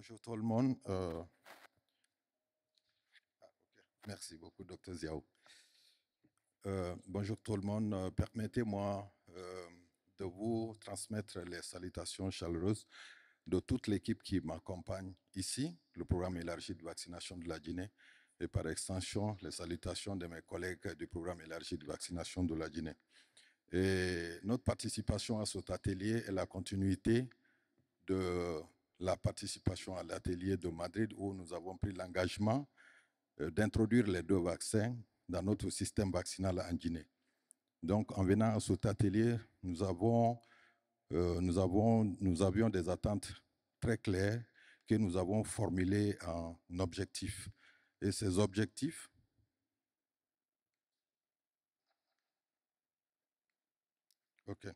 Bonjour tout le monde. Euh, merci beaucoup, docteur Ziao. Euh, bonjour tout le monde. Euh, permettez-moi de vous transmettre les salutations chaleureuses de toute l'équipe qui m'accompagne ici, le programme élargi de vaccination de la Guinée, et par extension, les salutations de mes collègues du programme élargi de vaccination de la Guinée. Et notre participation à cet atelier est la continuité de la participation à l'atelier de Madrid où nous avons pris l'engagement euh, d'introduire les deux vaccins dans notre système vaccinal en Guinée. Donc, en venant à cet atelier, nous, avons, euh, nous, avons, nous avions des attentes très claires que nous avons formulées en objectifs. Et ces objectifs, OK.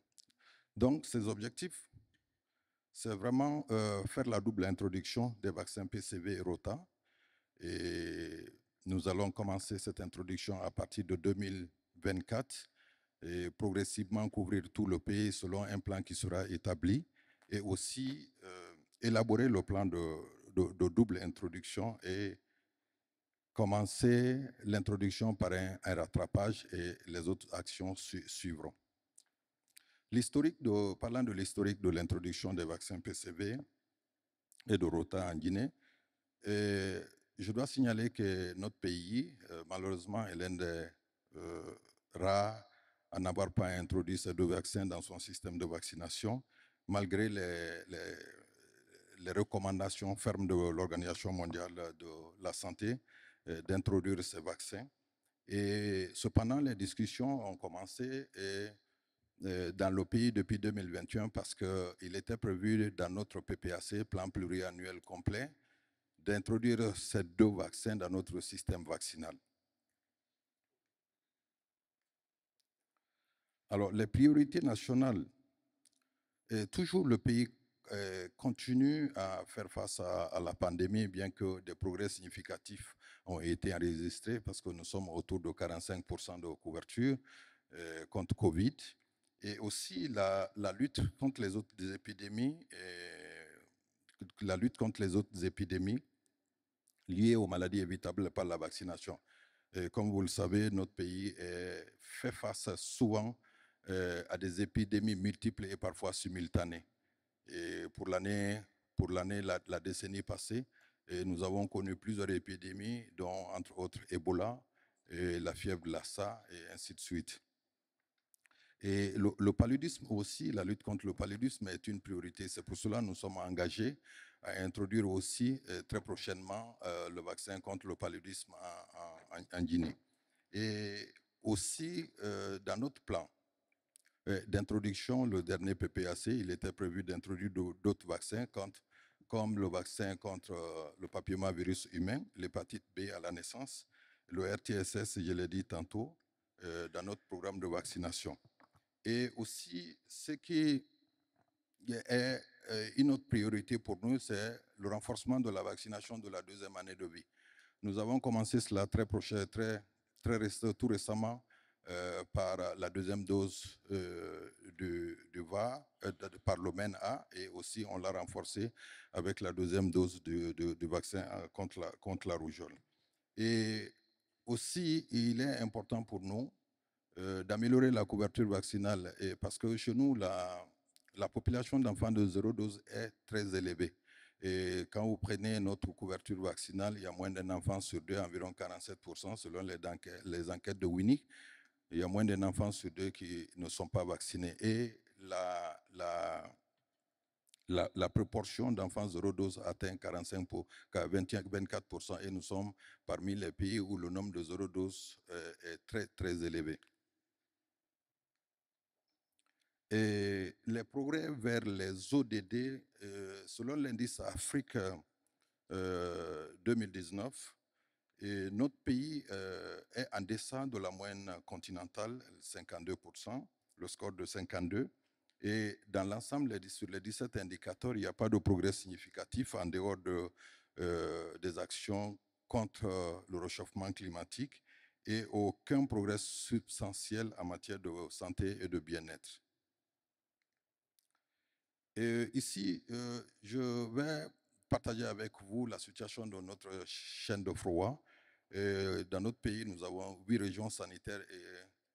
Donc, ces objectifs c'est vraiment euh, faire la double introduction des vaccins PCV et Rota. Et nous allons commencer cette introduction à partir de 2024 et progressivement couvrir tout le pays selon un plan qui sera établi et aussi euh, élaborer le plan de, double introduction et commencer l'introduction par un, rattrapage et les autres actions suivront de, parlant de l'historique de l'introduction des vaccins PCV et de Rota en Guinée, eh, je dois signaler que notre pays, eh, malheureusement, est l'un des eh, rares à n'avoir pas introduit ces deux vaccins dans son système de vaccination, malgré les, les, les recommandations fermes de l'Organisation mondiale de la santé d'introduire ces vaccins. Et cependant, les discussions ont commencé et euh, dans le pays depuis 2021 parce qu'il était prévu dans notre PPAC, plan pluriannuel complet, d'introduire ces deux vaccins dans notre système vaccinal. Alors, les priorités nationales, euh, toujours le pays euh, continue à faire face à, la pandémie, bien que des progrès significatifs ont été enregistrés, parce que nous sommes autour de 45% de couverture contre Covid et aussi la, lutte contre les autres épidémies, et la lutte contre les autres épidémies liées aux maladies évitables par la vaccination. comme vous le savez, notre pays fait face souvent euh, à des épidémies multiples et parfois simultanées. Et pour l'année, pour l'année, la, décennie passée, nous avons connu plusieurs épidémies, dont entre autres Ebola, et la fièvre de Lassa, et ainsi de suite. Et le, paludisme aussi, la lutte contre le paludisme est une priorité. C'est pour cela que nous sommes engagés à introduire aussi euh, très prochainement euh, le vaccin contre le paludisme en, Guinée. Et aussi euh, dans notre plan d'introduction, le dernier PPAC, il était prévu d'introduire d'autres vaccins contre comme le vaccin contre le papillomavirus humain, l'hépatite B à la naissance, le RTSS, je l'ai dit tantôt, dans notre programme de vaccination. Et aussi, ce qui est euh, une autre priorité pour nous, c'est le renforcement de la vaccination de la deuxième année de vie. Nous avons commencé cela très prochain, très, très tout récemment euh, par la deuxième dose euh, du, VA, euh, par l'Omen A, et aussi on l'a renforcé avec la deuxième dose du, vaccin contre la, contre la rougeole. Et aussi, il est important pour nous euh, d'améliorer la couverture vaccinale. Et parce que chez nous, la, la population d'enfants de 0 12 est très élevée. Et quand vous prenez notre couverture vaccinale, il y a moins d'un enfant sur deux, environ 47% selon les enquêtes, les enquêtes de Winnie. Il y a moins d'un enfant sur deux qui ne sont pas vaccinés. Et la, la, la, proportion d'enfants 0 dose atteint 45 pour, 24%. Et nous sommes parmi les pays où le nombre de 0 12 euh, est très, très élevé. Et les progrès vers les ODD, euh, selon l'indice Afrique 2019, euh, et notre pays euh, est en dessous de la moyenne continentale, 52%, le score de 52. Et dans l'ensemble, sur les 17 indicateurs, il n'y a pas de progrès significatif en dehors de, des actions contre le réchauffement climatique et aucun progrès substantiel en matière de santé et de bien-être ici, euh, je vais partager avec vous la situation de notre chaîne de froid. dans notre pays, nous avons 8 régions sanitaires et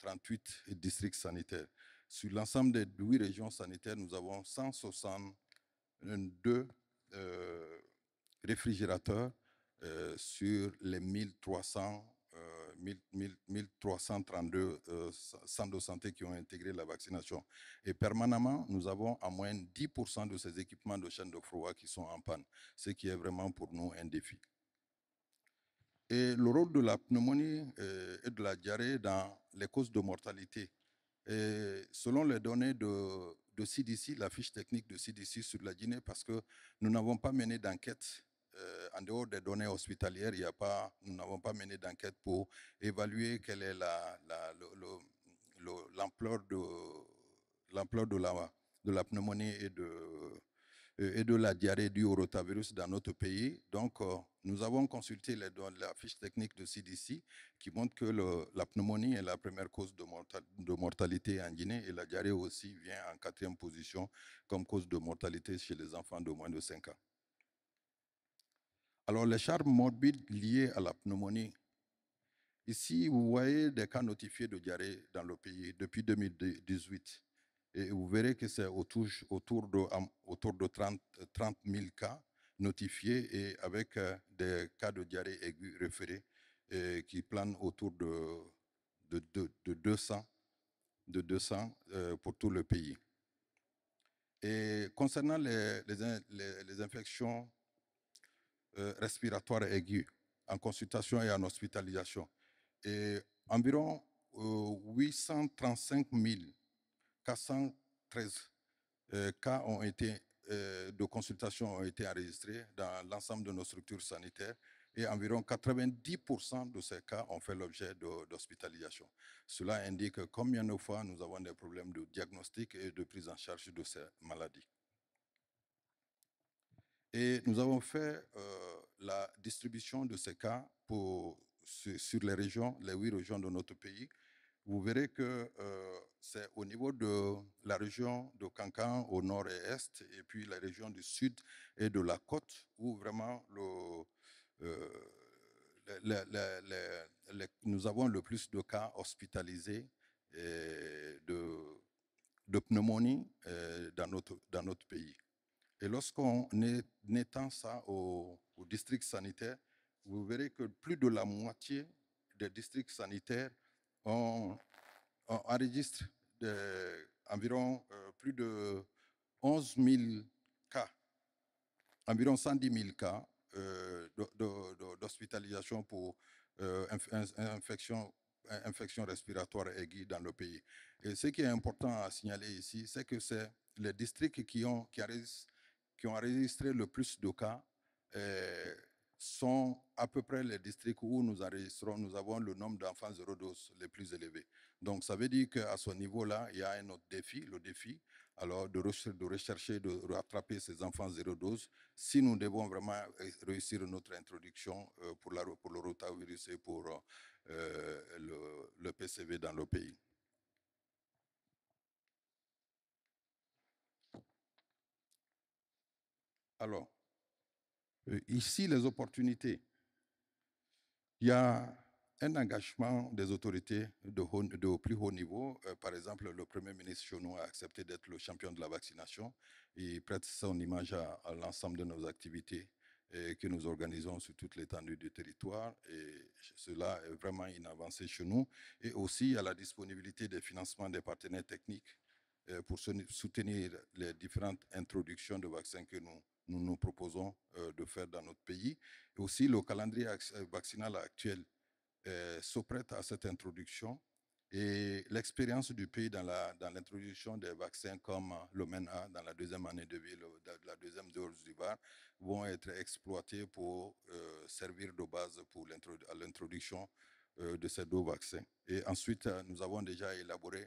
38 districts sanitaires. Sur l'ensemble des 8 régions sanitaires, nous avons 162 euh, réfrigérateurs euh, sur les 1300 1332 euh, euh, centres de santé qui ont intégré la vaccination. Et permanemment, nous avons en moyenne 10% de ces équipements de chaîne de froid qui sont en panne, ce qui est vraiment pour nous un défi. Et le rôle de la pneumonie euh, et de la diarrhée dans les causes de mortalité. Et selon les données de, de CDC, la fiche technique de CDC sur la Guinée, parce que nous n'avons pas mené d'enquête euh, en dehors des données hospitalières, il a pas, nous n'avons pas mené d'enquête pour évaluer quelle est l'ampleur la, de l'ampleur de la, de la pneumonie et de, et de la diarrhée due au rotavirus dans notre pays. Donc, euh, nous avons consulté les, la fiche technique de CDC qui montre que la pneumonie est la première cause de, de, mortalité en Guinée et la diarrhée aussi vient en quatrième position comme cause de mortalité chez les enfants de moins de 5 ans. Alors, les charges morbides liées à la pneumonie. Ici, vous voyez des cas notifiés de diarrhée dans le pays depuis 2018. Et vous verrez que c'est autour, de, autour de 30, 000 cas notifiés et avec euh, des cas de diarrhée aiguë référés qui planent autour de, de, 200, de 200 euh, pour tout le pays. Et concernant les, les infections respiratoires euh, respiratoire aiguë en consultation et en hospitalisation. Et environ 835 euh, 413 euh, cas ont été, de consultation ont été enregistrés dans l'ensemble de nos structures sanitaires et environ 90% de ces cas ont fait l'objet d'hospitalisation. Cela indique combien de fois nous avons des problèmes de diagnostic et de prise en charge de ces maladies. Et nous avons fait euh, la distribution de ces cas pour, sur les régions, les huit régions de notre pays. Vous verrez que euh, c'est au niveau de la région de Cancan au nord et est, et puis la région du sud et de la côte, où vraiment le, euh, nous avons le plus de cas hospitalisés de, de pneumonie dans, notre, dans notre pays. Et lorsqu'on étend ça au, district sanitaire, vous verrez que plus de la moitié des districts sanitaires ont, enregistrent de, environ euh, plus de 11 000 cas, environ 110 000 cas euh, d'hospitalisation pour euh, infection, infection respiratoire aiguë dans le pays. Et ce qui est important à signaler ici, c'est que c'est les districts qui ont qui enregistrent qui ont enregistré le plus de cas euh, sont à peu près les districts où nous enregistrons, nous avons le nombre d'enfants zéro dose les plus élevés. Donc, ça veut dire qu'à ce niveau-là, il y a un autre défi, le défi alors de rechercher, de, rechercher, de rattraper ces enfants zéro dose si nous devons vraiment euh, réussir notre introduction euh, pour, la, pour le rotavirus et pour le PCV dans le pays. Alors, euh, ici, les opportunités. Il y a un engagement des autorités de, de plus haut niveau. Euh, par exemple, le Premier ministre chinois a accepté d'être le champion de la vaccination. Il prête son image à, l'ensemble de nos activités et euh, que nous organisons sur toute l'étendue du territoire. Et cela est vraiment une avancée chez nous. Et aussi il y a la disponibilité des financements des partenaires techniques pour soutenir les différentes introductions de vaccins que nous nous nous proposons euh, de faire dans notre pays. Et aussi, le calendrier euh, vaccinal actuel euh, s'opprête à cette introduction et l'expérience du pays dans l'introduction dans des vaccins comme le MENA dans la deuxième année de vie, la deuxième dose du VAR, vont être exploitées pour servir de base pour à l'introduction de ces deux vaccins. Et ensuite, nous avons déjà élaboré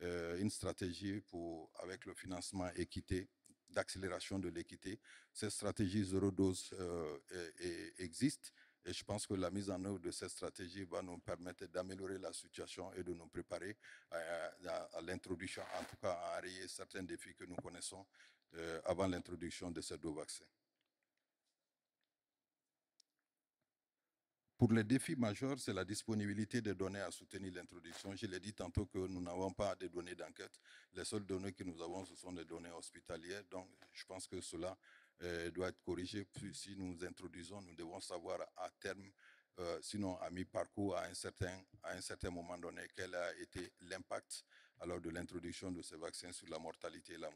une stratégie pour, avec le financement équité d'accélération de l'équité. Cette stratégie zéro dose euh, existe et je pense que la mise en œuvre de cette stratégie va nous permettre d'améliorer la situation et de nous préparer à, l'introduction, en tout cas à enrayer certains défis que nous connaissons euh, avant l'introduction de ces deux vaccins. Pour les défis majeurs, c'est la disponibilité des données à soutenir l'introduction. Je l'ai dit tantôt que nous n'avons pas de données d'enquête. Les seules données que nous avons, ce sont des données hospitalières. Donc, je pense que cela euh, doit être corrigé. si nous introduisons, nous devons savoir à terme, euh, sinon à mi-parcours, à, un certain, à un certain moment donné, quel a été l'impact alors de l'introduction de ces vaccins sur la mortalité et la,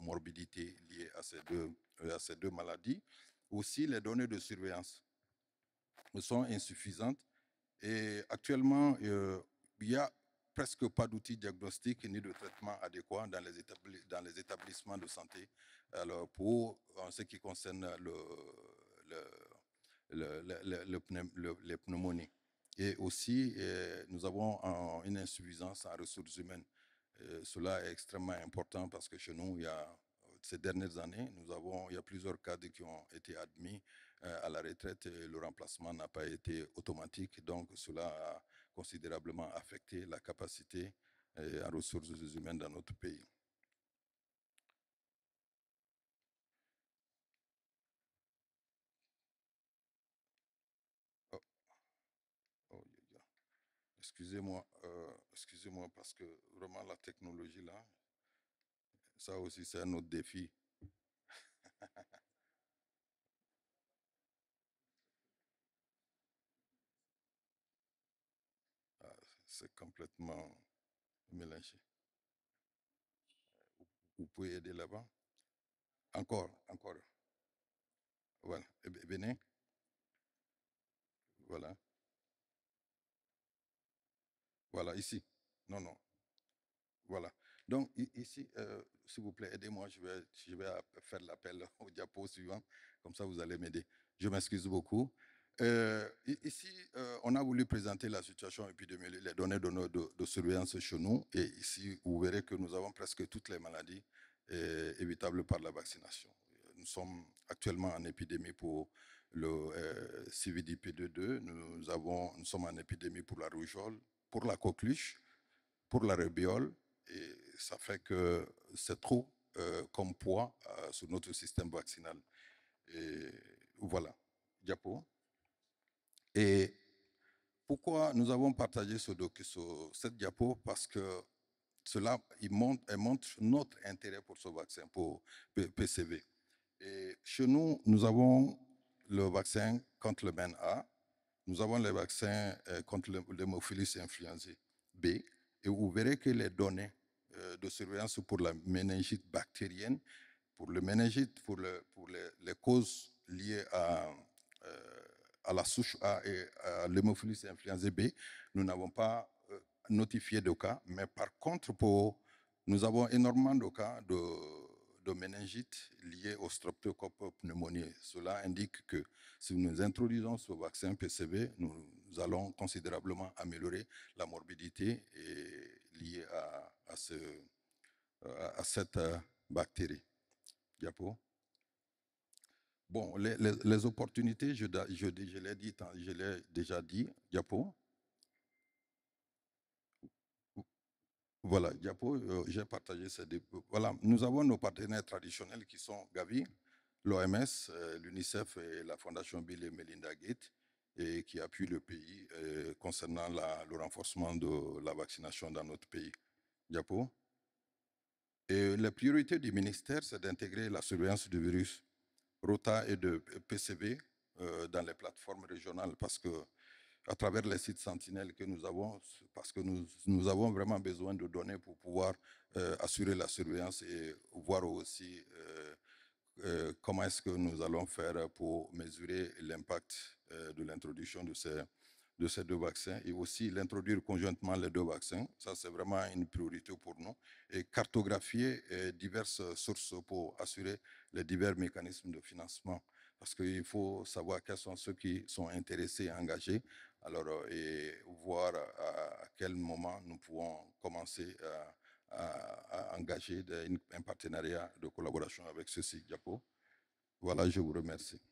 morbidité liées à ces deux, euh, à ces deux maladies. Aussi, les données de surveillance sont insuffisantes. Et actuellement, euh, il n'y a presque pas d'outils diagnostiques ni de traitement adéquats dans les, dans les établissements de santé. Alors, pour en ce qui concerne le, le, les pneumonies. Et aussi, euh, nous avons une insuffisance en ressources humaines. Euh, cela est extrêmement important parce que chez nous, il y a, ces dernières années, nous avons, il y a plusieurs cas qui ont été admis euh, à la retraite, le remplacement n'a pas été automatique, donc cela a considérablement affecté la capacité euh, en ressources humaines dans notre pays. Oh. Oh, excusez-moi, euh, excusez-moi parce que vraiment la technologie là, ça aussi c'est un autre défi. c'est complètement mélangé. Vous pouvez aider là-bas. Encore, encore. Voilà, eh Bénin. Voilà. Voilà, ici. Non, non. Voilà. Donc, ici, euh, s'il vous plaît, aidez-moi. Je vais, je vais euh, faire l'appel au diapo suivant. Comme ça, vous allez m'aider. Je m'excuse beaucoup ici, euh, euh, on a voulu présenter la situation épidémiologique, les données de, de, surveillance chez nous. Et ici, vous verrez que nous avons presque toutes les maladies euh, évitables par la vaccination. Nous sommes actuellement en épidémie pour le cvdp 22 nous, avons, nous sommes en épidémie pour la rougeole, pour la coqueluche, pour la rubéole. Et ça fait que c'est trop comme poids sur notre système vaccinal. Et voilà. Diapo. Et pourquoi nous avons partagé ce, ce cette diapo Parce que cela il montre, montre notre intérêt pour ce vaccin, pour PCV. Et chez nous, nous avons le vaccin contre le MEN-A, nous avons le vaccin euh, contre l'hémophilus influenzae B, et vous verrez que les données euh, de surveillance pour la méningite bactérienne, pour le méningite, pour, le, pour les, causes liées à euh, à la souche A et à euh, l'hémophilus influenzae B, nous n'avons pas euh, notifié de cas, mais par contre, pour, nous avons énormément de cas de, méningite liés au streptocoque pneumonie. Cela indique que si nous introduisons ce vaccin PCV, nous, allons considérablement améliorer la morbidité liée à, à, ce, à cette euh, bactérie. Diapo. Bon, les, opportunités, je, je, l'ai dit, hein, je l'ai déjà dit, diapo. Voilà, diapo, euh, j'ai partagé ces deux. Voilà, nous avons nos partenaires traditionnels qui sont Gavi, l'OMS, euh, l'UNICEF et la Fondation Bill et Melinda Gates, et qui appuient le pays euh, concernant le renforcement de la vaccination dans notre pays. Diapo. Et la priorité du ministère, c'est d'intégrer la surveillance du virus ROTA et de PCB euh, dans les plateformes régionales parce que à travers les sites sentinelles que nous avons, parce que nous, nous avons vraiment besoin de données pour pouvoir euh, assurer la surveillance et voir aussi euh, comment est-ce que nous allons faire pour mesurer l'impact de l'introduction de ces de ces deux vaccins et aussi l'introduire conjointement les deux vaccins. Ça, c'est vraiment une priorité pour nous. Et cartographier euh, diverses sources pour assurer les divers mécanismes de financement. Parce qu'il faut savoir quels sont ceux qui sont intéressés engagés. Alors, euh, et voir à, quel moment nous pouvons commencer à, engager un partenariat de collaboration avec ceci, Diapo. Voilà, je vous remercie.